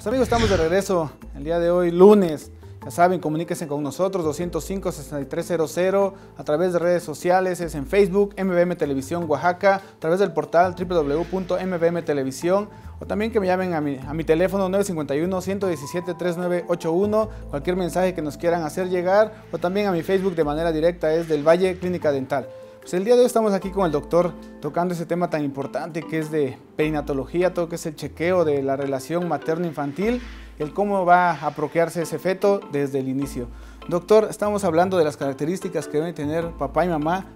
Pues, amigos, estamos de regreso el día de hoy, lunes. Ya saben, comuníquense con nosotros, 205-6300, a través de redes sociales, es en Facebook, MBM Televisión Oaxaca, a través del portal www.mbmtelevisión, o también que me llamen a mi, a mi teléfono 951-117-3981, cualquier mensaje que nos quieran hacer llegar, o también a mi Facebook de manera directa, es del Valle Clínica Dental. Pues el día de hoy estamos aquí con el doctor tocando ese tema tan importante que es de peinatología, todo que es el chequeo de la relación materno-infantil, el cómo va a apropiarse ese feto desde el inicio. Doctor, estamos hablando de las características que deben tener papá y mamá,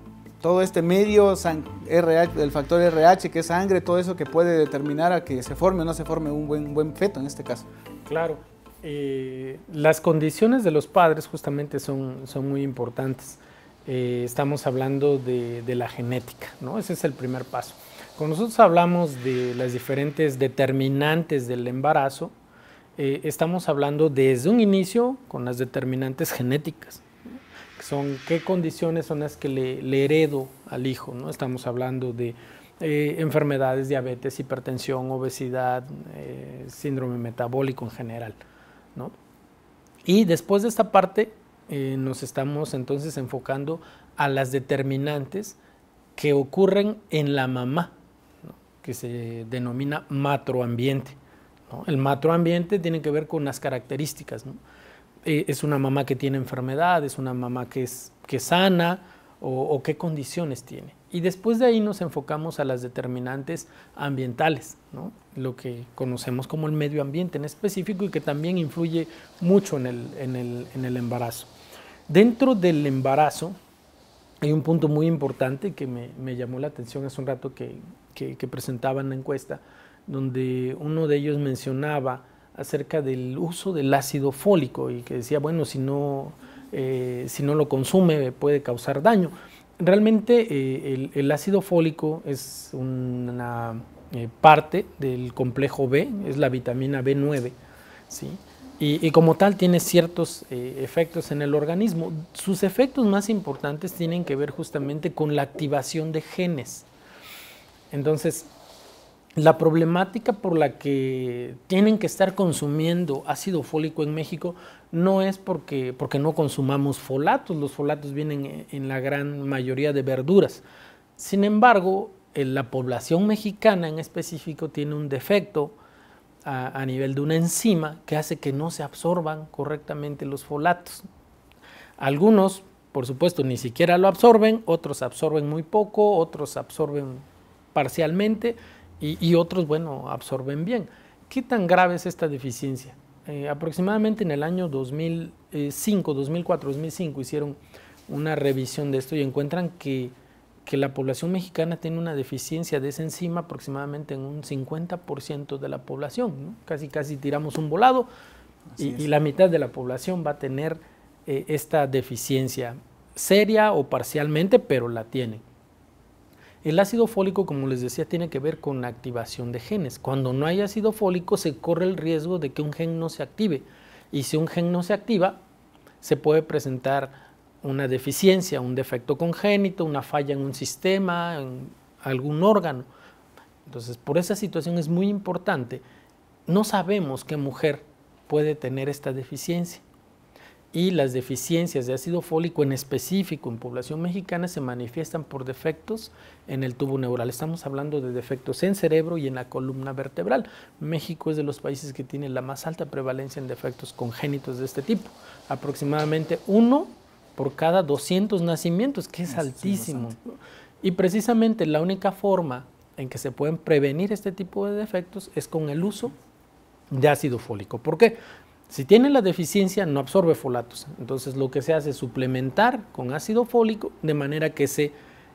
todo este medio RH, el factor RH que es sangre, todo eso que puede determinar a que se forme o no se forme un buen, buen feto en este caso. Claro, eh, las condiciones de los padres justamente son, son muy importantes. Eh, estamos hablando de, la genética, ¿no? Ese es el primer paso. Cuando nosotros hablamos de las diferentes determinantes del embarazo, eh, estamos hablando desde un inicio con las determinantes genéticas, que son qué condiciones son las que le, heredo al hijo, ¿no? Estamos hablando de eh, enfermedades, diabetes, hipertensión, obesidad, síndrome metabólico en general, Y después de esta parte, eh, nos estamos entonces enfocando a las determinantes que ocurren en la mamá, que se denomina matroambiente. El matroambiente tiene que ver con las características. Eh, es una mamá que tiene enfermedad, es una mamá que es que sana o, qué condiciones tiene. Y después de ahí nos enfocamos a las determinantes ambientales, lo que conocemos como el medio ambiente en específico y que también influye mucho en el embarazo. Dentro del embarazo hay un punto muy importante que me, llamó la atención hace un rato que, que, presentaba la encuesta, donde uno de ellos mencionaba acerca del uso del ácido fólico y que decía, bueno, si no, eh, si no lo consume puede causar daño. Realmente eh, el, ácido fólico es una eh, parte del complejo B, es la vitamina B9. ¿sí? y, como tal tiene ciertos eh, efectos en el organismo. Sus efectos más importantes tienen que ver justamente con la activación de genes. Entonces, la problemática por la que tienen que estar consumiendo ácido fólico en México no es porque, porque no consumamos folatos, los folatos vienen en la gran mayoría de verduras. Sin embargo, eh, la población mexicana en específico tiene un defecto a, nivel de una enzima que hace que no se absorban correctamente los folatos. Algunos, por supuesto, ni siquiera lo absorben, otros absorben muy poco, otros absorben parcialmente y, otros, bueno, absorben bien. ¿Qué tan grave es esta deficiencia? Eh, aproximadamente en el año 2005, 2004, 2005 hicieron una revisión de esto y encuentran que que la población mexicana tiene una deficiencia de esa enzima aproximadamente en un 50% de la población. Casi, casi tiramos un volado y, la mitad de la población va a tener eh, esta deficiencia seria o parcialmente, pero la tiene. El ácido fólico, como les decía, tiene que ver con la activación de genes. Cuando no hay ácido fólico, se corre el riesgo de que un gen no se active. Y si un gen no se activa, se puede presentar una deficiencia, un defecto congénito, una falla en un sistema, en algún órgano. Entonces, por esa situación es muy importante. No sabemos qué mujer puede tener esta deficiencia. Y las deficiencias de ácido fólico en específico en población mexicana se manifiestan por defectos en el tubo neural. Estamos hablando de defectos en cerebro y en la columna vertebral. México es de los países que tiene la más alta prevalencia en defectos congénitos de este tipo. Aproximadamente uno por cada 200 nacimientos, que es, altísimo. Y precisamente la única forma en que se pueden prevenir este tipo de defectos es con el uso de ácido fólico. ¿Por qué? Si tiene la deficiencia no absorbe folatos, entonces lo que se hace es suplementar con ácido fólico de manera que se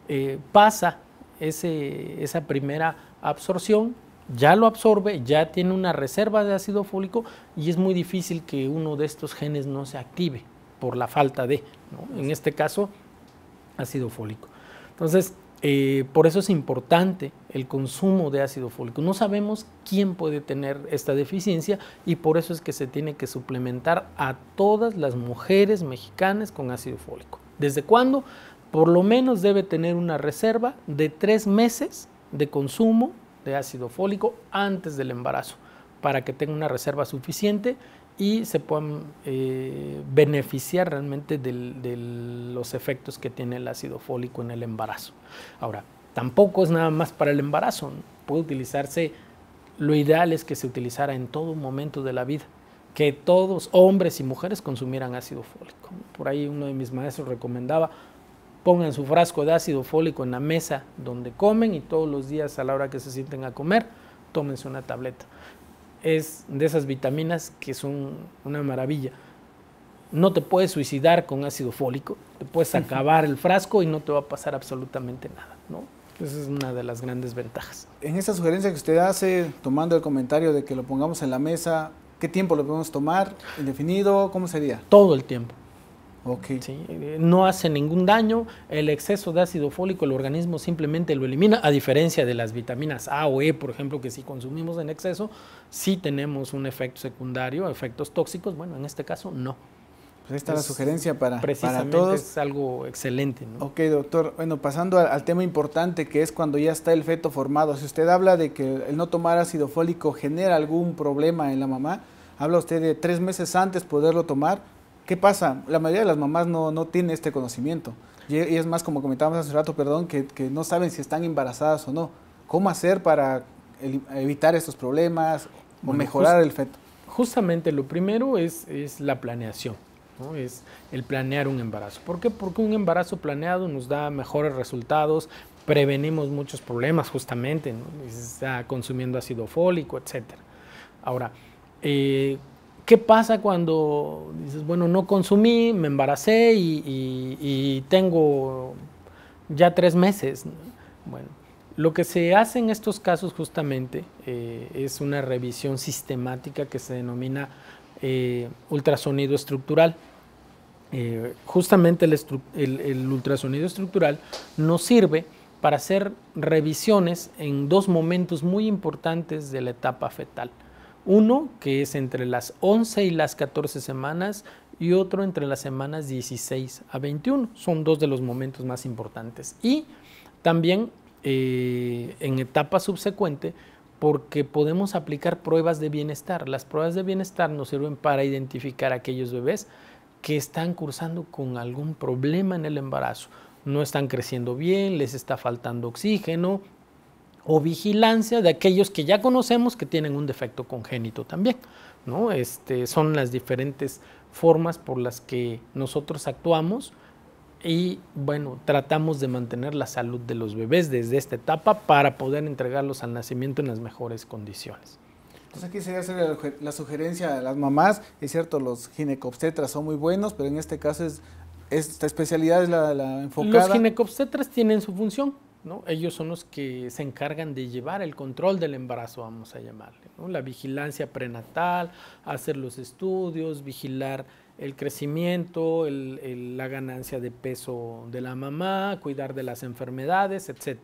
eh, pasa ese, esa primera absorción, ya lo absorbe, ya tiene una reserva de ácido fólico y es muy difícil que uno de estos genes no se active por la falta de, en este caso, ácido fólico. Entonces, eh, por eso es importante el consumo de ácido fólico. No sabemos quién puede tener esta deficiencia y por eso es que se tiene que suplementar a todas las mujeres mexicanas con ácido fólico. ¿Desde cuándo? Por lo menos debe tener una reserva de tres meses de consumo de ácido fólico antes del embarazo para que tenga una reserva suficiente y se puedan eh, beneficiar realmente de los efectos que tiene el ácido fólico en el embarazo. Ahora, tampoco es nada más para el embarazo, puede utilizarse, lo ideal es que se utilizara en todo momento de la vida, que todos, hombres y mujeres, consumieran ácido fólico. Por ahí uno de mis maestros recomendaba, pongan su frasco de ácido fólico en la mesa donde comen y todos los días a la hora que se sienten a comer, tómense una tableta es de esas vitaminas que son una maravilla. No te puedes suicidar con ácido fólico, te puedes acabar el frasco y no te va a pasar absolutamente nada, ¿no? Esa es una de las grandes ventajas. En esa sugerencia que usted hace, tomando el comentario de que lo pongamos en la mesa, ¿qué tiempo lo podemos tomar? ¿Indefinido? ¿Cómo sería? Todo el tiempo. Eh, no hace ningún daño, el exceso de ácido fólico el organismo simplemente lo elimina, a diferencia de las vitaminas A o E, por ejemplo, que si consumimos en exceso, sí tenemos un efecto secundario, efectos tóxicos, bueno, en este caso no. Pues esta es la sugerencia para, precisamente para todos. Es algo excelente. ¿no? Ok, doctor. Bueno, pasando al, tema importante que es cuando ya está el feto formado. Si usted habla de que el no tomar ácido fólico genera algún problema en la mamá, habla usted de tres meses antes poderlo tomar ¿Qué pasa? La mayoría de las mamás no, no tiene este conocimiento. Y, es más, como comentábamos hace rato, perdón, que, no saben si están embarazadas o no. ¿Cómo hacer para evitar estos problemas o mejorar el feto? Justamente lo primero es, es la planeación. ¿no? es el planear un embarazo. ¿Por qué? Porque un embarazo planeado nos da mejores resultados, prevenimos muchos problemas justamente, ¿no? está consumiendo ácido fólico, etc. Ahora, eh, ¿Qué pasa cuando dices, bueno, no consumí, me embaracé y, tengo ya tres meses? Bueno, lo que se hace en estos casos justamente eh, es una revisión sistemática que se denomina eh, ultrasonido estructural. Eh, justamente el, ultrasonido estructural nos sirve para hacer revisiones en dos momentos muy importantes de la etapa fetal. Uno que es entre las 11 y las 14 semanas y otro entre las semanas 16 a 21. Son dos de los momentos más importantes. Y también eh, en etapa subsecuente porque podemos aplicar pruebas de bienestar. Las pruebas de bienestar nos sirven para identificar aquellos bebés que están cursando con algún problema en el embarazo. No están creciendo bien, les está faltando oxígeno, o vigilancia de aquellos que ya conocemos que tienen un defecto congénito también. ¿no? Este, son las diferentes formas por las que nosotros actuamos y bueno, tratamos de mantener la salud de los bebés desde esta etapa para poder entregarlos al nacimiento en las mejores condiciones. Entonces aquí sería hacer la sugerencia a las mamás, es cierto, los ginecobstetras son muy buenos, pero en este caso es, esta especialidad es la, la enfocada. Los ginecobstetras tienen su función, ellos son los que se encargan de llevar el control del embarazo, vamos a llamarle, La vigilancia prenatal, hacer los estudios, vigilar el crecimiento, la ganancia de peso de la mamá, cuidar de las enfermedades, etc.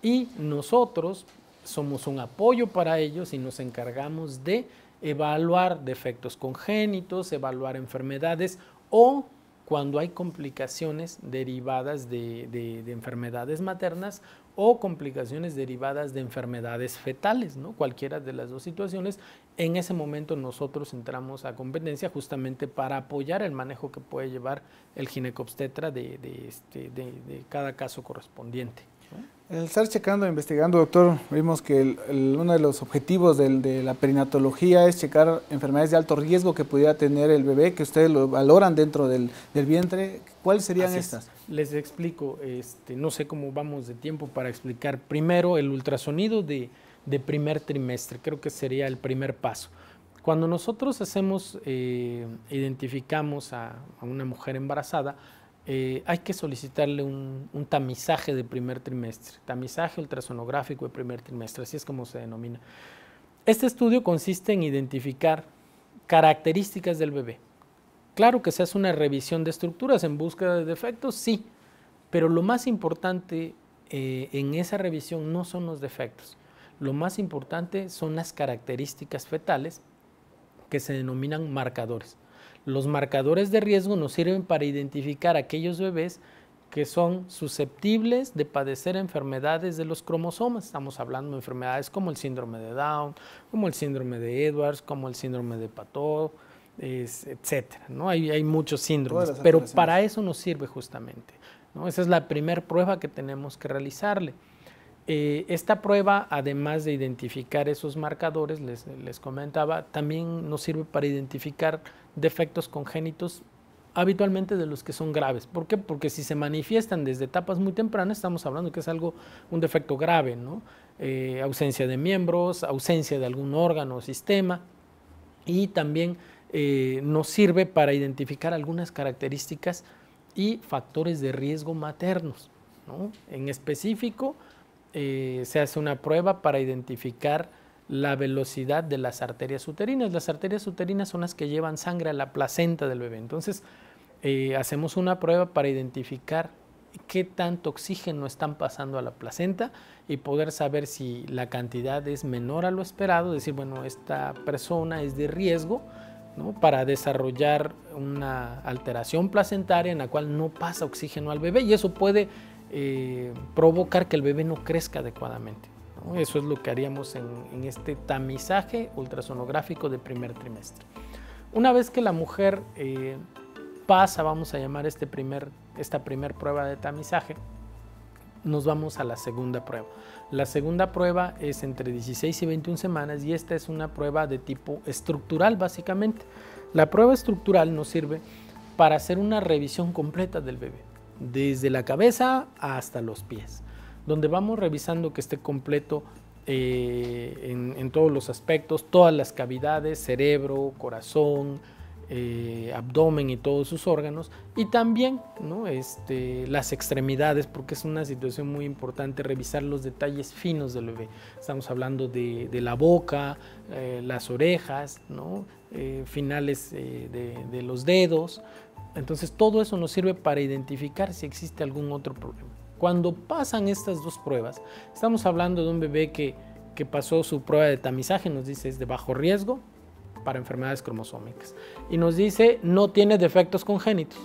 Y nosotros somos un apoyo para ellos y nos encargamos de evaluar defectos congénitos, evaluar enfermedades o cuando hay complicaciones derivadas de, enfermedades maternas o complicaciones derivadas de enfermedades fetales, ¿no? Cualquiera de las dos situaciones, en ese momento nosotros entramos a competencia justamente para apoyar el manejo que puede llevar el ginecobstetra de, de este, cada caso correspondiente. Al estar checando, investigando, doctor, vimos que uno de los objetivos de la perinatología es checar enfermedades de alto riesgo que pudiera tener el bebé, que ustedes lo valoran dentro del, vientre. ¿Cuáles serían estas? Les explico, este, no sé cómo vamos de tiempo para explicar. Primero, el ultrasonido de, primer trimestre, creo que sería el primer paso. Cuando nosotros hacemos, eh, identificamos a una mujer embarazada, eh, hay que solicitarle un, tamizaje de primer trimestre, tamizaje ultrasonográfico de primer trimestre, así es como se denomina. Este estudio consiste en identificar características del bebé. Claro que se hace una revisión de estructuras en busca de defectos, sí, pero lo más importante eh, en esa revisión no son los defectos, lo más importante son las características fetales que se denominan marcadores. Los marcadores de riesgo nos sirven para identificar aquellos bebés que son susceptibles de padecer enfermedades de los cromosomas. Estamos hablando de enfermedades como el síndrome de Down, como el síndrome de Edwards, como el síndrome de Pato, etc. ¿no? Hay, muchos síndromes, pero para eso nos sirve justamente. ¿no? Esa es la primera prueba que tenemos que realizarle. Eh, esta prueba, además de identificar esos marcadores, les, les comentaba, también nos sirve para identificar defectos congénitos habitualmente de los que son graves. ¿Por qué? Porque si se manifiestan desde etapas muy tempranas, estamos hablando que es algo, un defecto grave, ¿no? Eh, ausencia de miembros, ausencia de algún órgano o sistema y también eh, nos sirve para identificar algunas características y factores de riesgo maternos. ¿no? En específico, eh, se hace una prueba para identificar la velocidad de las arterias uterinas. Las arterias uterinas son las que llevan sangre a la placenta del bebé. Entonces, eh, hacemos una prueba para identificar qué tanto oxígeno están pasando a la placenta y poder saber si la cantidad es menor a lo esperado, decir, bueno, esta persona es de riesgo para desarrollar una alteración placentaria en la cual no pasa oxígeno al bebé y eso puede eh, provocar que el bebé no crezca adecuadamente. Eso es lo que haríamos en, este tamizaje ultrasonográfico de primer trimestre. Una vez que la mujer eh, pasa, vamos a llamar este primer, esta primera prueba de tamizaje, nos vamos a la segunda prueba. La segunda prueba es entre 16 y 21 semanas y esta es una prueba de tipo estructural básicamente. La prueba estructural nos sirve para hacer una revisión completa del bebé, desde la cabeza hasta los pies donde vamos revisando que esté completo eh, en, todos los aspectos, todas las cavidades, cerebro, corazón, eh, abdomen y todos sus órganos, y también ¿no? este, las extremidades, porque es una situación muy importante revisar los detalles finos del bebé. Estamos hablando de, la boca, eh, las orejas, ¿no? finales de los dedos. Entonces todo eso nos sirve para identificar si existe algún otro problema. Cuando pasan estas dos pruebas, estamos hablando de un bebé que, que pasó su prueba de tamizaje, nos dice es de bajo riesgo para enfermedades cromosómicas. Y nos dice no tiene defectos congénitos.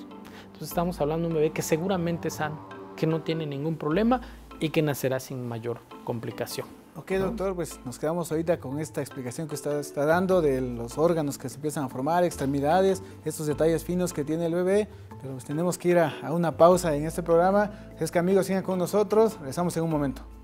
Entonces estamos hablando de un bebé que seguramente es sano, que no tiene ningún problema y que nacerá sin mayor complicación. Ok, doctor, pues nos quedamos ahorita con esta explicación que está, está dando de los órganos que se empiezan a formar, extremidades, estos detalles finos que tiene el bebé. Pero tenemos que ir a, una pausa en este programa. es que amigos, sigan con nosotros. Regresamos en un momento.